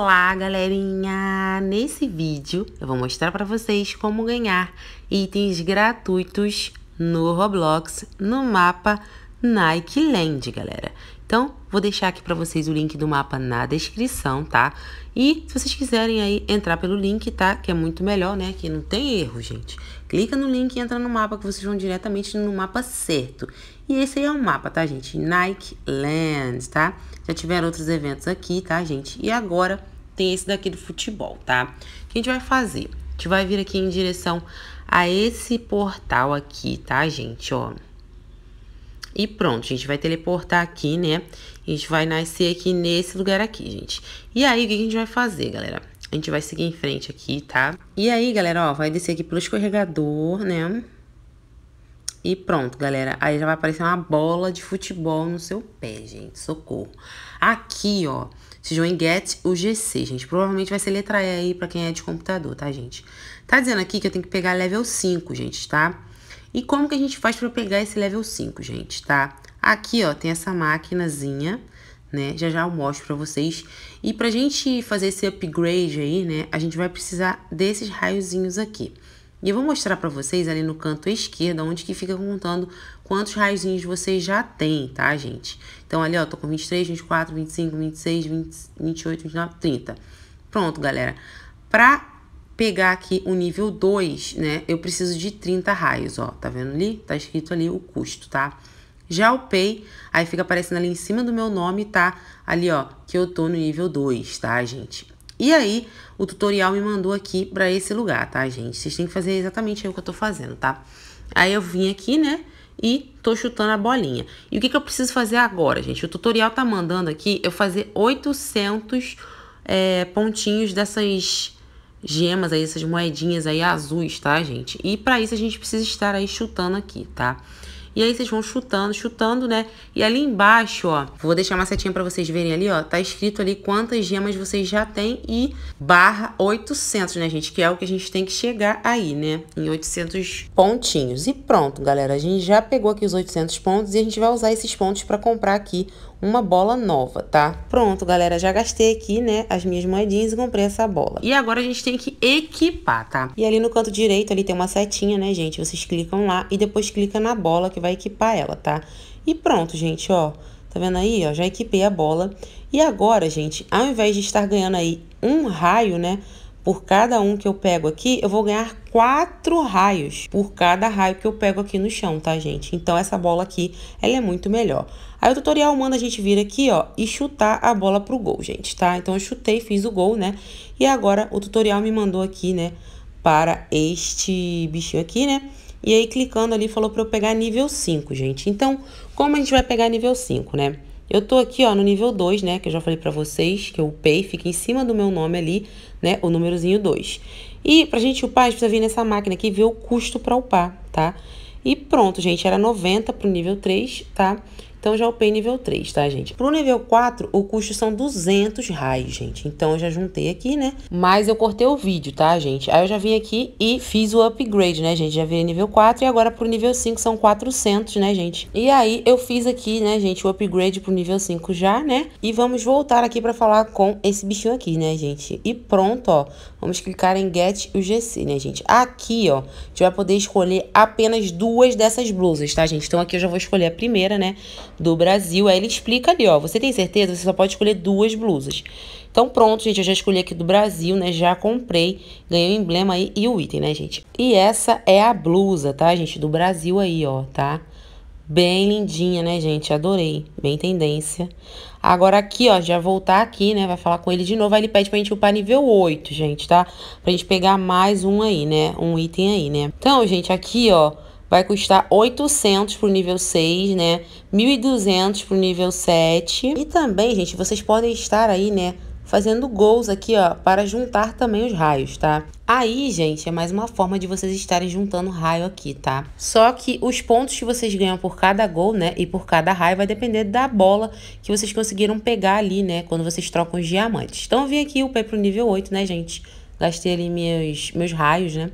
Olá, galerinha! Nesse vídeo eu vou mostrar para vocês como ganhar itens gratuitos no Roblox, no mapa Nike Land, galera. Então, vou deixar aqui para vocês o link do mapa na descrição, tá? E se vocês quiserem aí entrar pelo link, tá? Que é muito melhor, né? Que não tem erro, gente. Clica no link e entra no mapa que vocês vão diretamente no mapa certo. E esse aí é o mapa, tá, gente? Nike Land, tá? Já tiveram outros eventos aqui, tá, gente? E agora tem esse daqui do futebol, tá? O que a gente vai fazer? A gente vai vir aqui em direção a esse portal aqui, tá, gente? Ó, e pronto, a gente vai teleportar aqui, né? A gente vai nascer aqui nesse lugar aqui, gente. E aí, o que a gente vai fazer, galera? A gente vai seguir em frente aqui, tá? E aí, galera, ó, vai descer aqui pelo escorregador, né? E pronto, galera. Aí já vai aparecer uma bola de futebol no seu pé, gente. Socorro. Aqui, ó, se get o GC, gente. Provavelmente vai ser letra E aí pra quem é de computador, tá, gente? Tá dizendo aqui que eu tenho que pegar level 5, gente, tá? E como que a gente faz para pegar esse level 5, gente, tá? Aqui, ó, tem essa maquinazinha, né? Já já eu mostro para vocês. E pra gente fazer esse upgrade aí, né, a gente vai precisar desses raiozinhos aqui. E eu vou mostrar para vocês ali no canto esquerdo, onde que fica contando quantos raiozinhos vocês já têm, tá, gente? Então, ali, ó, tô com 23, 24, 25, 26, 20, 28, 29, 30. Pronto, galera. Pra pegar aqui o nível 2, né, eu preciso de 30 raios, ó. Tá vendo ali? Tá escrito ali o custo, tá? Já opei aí fica aparecendo ali em cima do meu nome, tá? Ali, ó, que eu tô no nível 2, tá, gente? E aí, o tutorial me mandou aqui pra esse lugar, tá, gente? Vocês têm que fazer exatamente o que eu tô fazendo, tá? Aí eu vim aqui, né? E tô chutando a bolinha. E o que, que eu preciso fazer agora, gente? O tutorial tá mandando aqui eu fazer 800 é, eh, pontinhos dessas gemas aí, essas moedinhas aí azuis, tá, gente? E para isso a gente precisa estar aí chutando aqui, tá? E aí vocês vão chutando, chutando, né? E ali embaixo, ó, vou deixar uma setinha para vocês verem ali, ó, tá escrito ali quantas gemas vocês já têm e barra 800, né, gente? Que é o que a gente tem que chegar aí, né? Em 800 pontinhos. E pronto, galera, a gente já pegou aqui os 800 pontos e a gente vai usar esses pontos para comprar aqui uma bola nova, tá? Pronto, galera, já gastei aqui, né, as minhas moedinhas e comprei essa bola. E agora a gente tem que equipar, tá? E ali no canto direito, ali tem uma setinha, né, gente? Vocês clicam lá e depois clica na bola que que vai equipar ela, tá? E pronto, gente, ó. Tá vendo aí, ó? Já equipei a bola. E agora, gente, ao invés de estar ganhando aí um raio, né? Por cada um que eu pego aqui, eu vou ganhar quatro raios por cada raio que eu pego aqui no chão, tá, gente? Então, essa bola aqui, ela é muito melhor. Aí, o tutorial manda a gente vir aqui, ó, e chutar a bola pro gol, gente, tá? Então, eu chutei, fiz o gol, né? E agora, o tutorial me mandou aqui, né, para este bichinho aqui, né? E aí, clicando ali, falou para eu pegar nível 5, gente. Então, como a gente vai pegar nível 5, né? Eu tô aqui, ó, no nível 2, né, que eu já falei pra vocês, que eu upei, fica em cima do meu nome ali, né, o númerozinho 2. E pra gente upar, a gente precisa vir nessa máquina aqui e ver o custo pra upar, tá? E pronto, gente, era 90 pro nível 3, tá? Então já upei nível 3, tá, gente? Pro nível 4, o custo são 200 raios, gente. Então eu já juntei aqui, né? Mas eu cortei o vídeo, tá, gente? Aí eu já vim aqui e fiz o upgrade, né, gente? Já virei nível 4 e agora pro nível 5 são 400, né, gente? E aí eu fiz aqui, né, gente, o upgrade pro nível 5 já, né? E vamos voltar aqui pra falar com esse bichinho aqui, né, gente? E pronto, ó. Vamos clicar em Get GC, né, gente? Aqui, ó, a gente vai poder escolher apenas duas dessas blusas, tá, gente? Então aqui eu já vou escolher a primeira, né? do Brasil. Aí ele explica ali, ó, você tem certeza? Você só pode escolher duas blusas. Então pronto, gente, eu já escolhi aqui do Brasil, né? Já comprei, ganhei o emblema aí e o item, né, gente? E essa é a blusa, tá, gente? Do Brasil aí, ó, tá? Bem lindinha, né, gente? Adorei. Bem tendência. Agora aqui, ó, já voltar aqui, né? Vai falar com ele de novo. Aí ele pede pra gente upar nível 8, gente, tá? Pra gente pegar mais um aí, né? Um item aí, né? Então, gente, aqui, ó vai custar 800 pro nível 6, né? 1.200 pro nível 7. E também, gente, vocês podem estar aí, né? Fazendo gols aqui, ó, para juntar também os raios, tá? Aí, gente, é mais uma forma de vocês estarem juntando raio aqui, tá? Só que os pontos que vocês ganham por cada gol, né, e por cada raio vai depender da bola que vocês conseguiram pegar ali, né, quando vocês trocam os diamantes. Então eu vim aqui o pé pro nível 8, né, gente? Gastei ali meus, meus raios, né?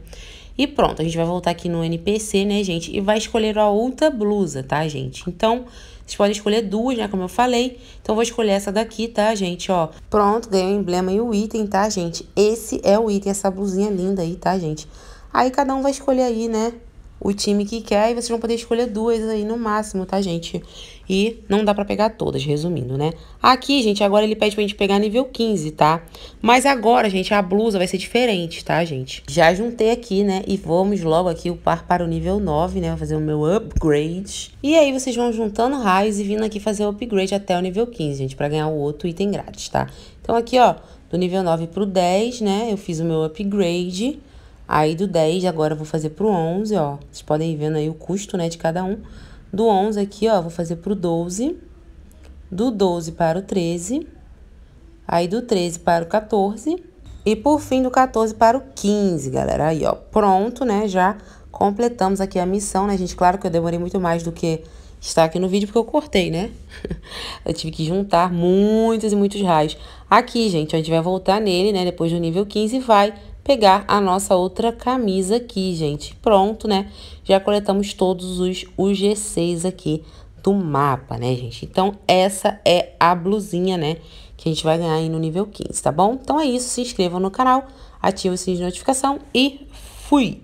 E pronto, a gente vai voltar aqui no NPC, né, gente? E vai escolher a outra blusa, tá, gente? Então, vocês podem escolher duas, né, como eu falei. Então, vou escolher essa daqui, tá, gente? Ó, pronto, ganhei o emblema e o item, tá, gente? Esse é o item, essa blusinha linda aí, tá, gente? Aí, cada um vai escolher aí, né, o time que quer e vocês vão poder escolher duas aí no máximo, tá, gente? E não dá pra pegar todas, resumindo, né? Aqui, gente, agora ele pede pra gente pegar nível 15, tá? Mas agora, gente, a blusa vai ser diferente, tá, gente? Já juntei aqui, né? E vamos logo aqui o par para o nível 9, né? Vou fazer o meu upgrade. E aí vocês vão juntando raios e vindo aqui fazer o upgrade até o nível 15, gente, pra ganhar o outro item grátis, tá? Então aqui, ó, do nível 9 pro 10, né? Eu fiz o meu upgrade. Aí do 10, agora vou fazer pro 11, ó. Vocês podem ir vendo aí o custo, né, de cada um. Do 11 aqui, ó, vou fazer pro 12. Do 12 para o 13. Aí do 13 para o 14. E por fim, do 14 para o 15, galera. Aí, ó, pronto, né, já completamos aqui a missão, né, gente? Claro que eu demorei muito mais do que está aqui no vídeo, porque eu cortei, né? eu tive que juntar muitos e muitos raios. Aqui, gente, a gente vai voltar nele, né, depois do nível 15 e vai pegar a nossa outra camisa aqui, gente. Pronto, né? Já coletamos todos os g 6 aqui do mapa, né, gente? Então, essa é a blusinha, né, que a gente vai ganhar aí no nível 15, tá bom? Então é isso, se inscrevam no canal, ativem o sininho de notificação e fui!